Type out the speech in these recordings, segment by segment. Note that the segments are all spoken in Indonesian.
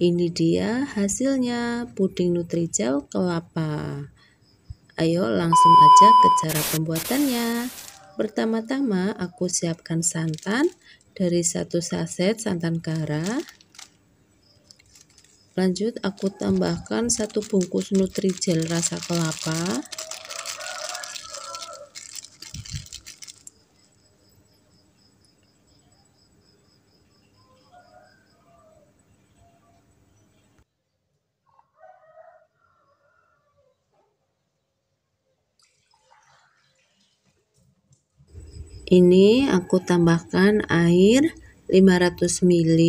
Ini dia hasilnya puding nutrijel kelapa. Ayo langsung aja ke cara pembuatannya. Pertama-tama aku siapkan santan dari satu saset santan kara. Lanjut aku tambahkan satu bungkus nutrijel rasa kelapa. ini aku tambahkan air 500 ml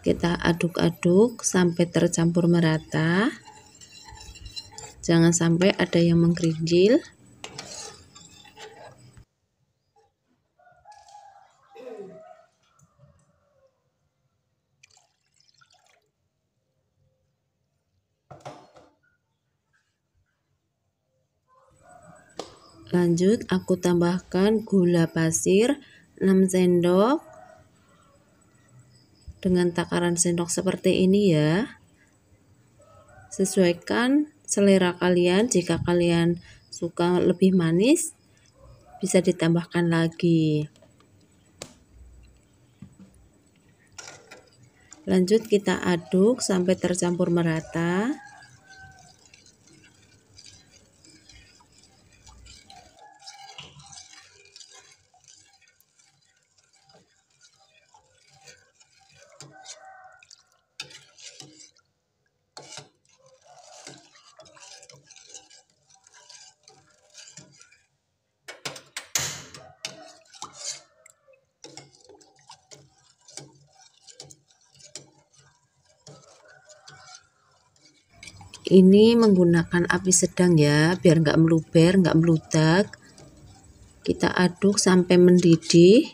kita aduk-aduk sampai tercampur merata jangan sampai ada yang mengkrinjil Lanjut aku tambahkan gula pasir 6 sendok dengan takaran sendok seperti ini ya. Sesuaikan selera kalian jika kalian suka lebih manis bisa ditambahkan lagi. Lanjut kita aduk sampai tercampur merata. ini menggunakan api sedang ya biar nggak meluber nggak meludak kita aduk sampai mendidih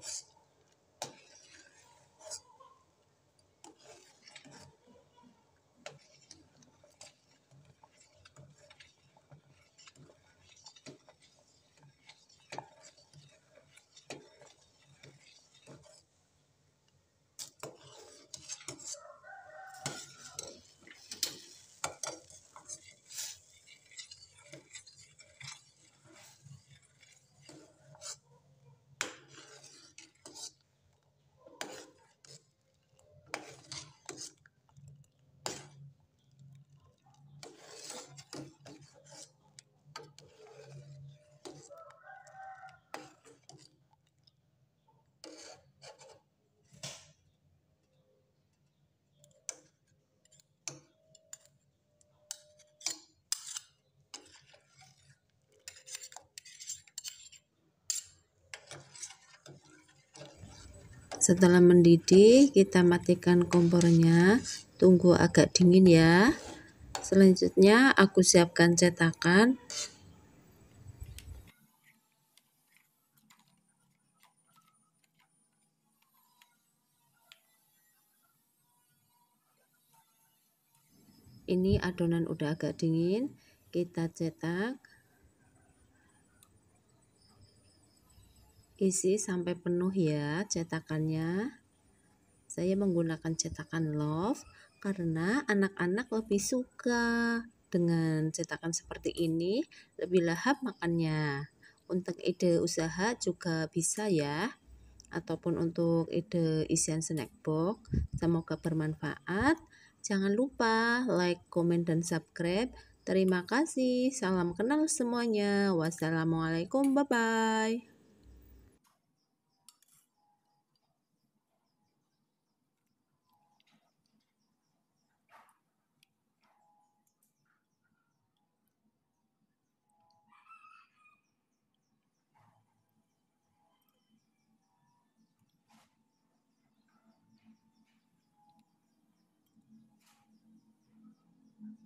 Jesus. Setelah mendidih, kita matikan kompornya. Tunggu agak dingin ya. Selanjutnya, aku siapkan cetakan. Ini adonan udah agak dingin, kita cetak isi sampai penuh ya cetakannya saya menggunakan cetakan love karena anak-anak lebih suka dengan cetakan seperti ini lebih lahap makannya untuk ide usaha juga bisa ya ataupun untuk ide isian snack box semoga bermanfaat jangan lupa like, komen, dan subscribe terima kasih salam kenal semuanya wassalamualaikum bye-bye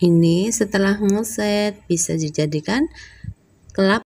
ini setelah ngeset bisa dijadikan kelap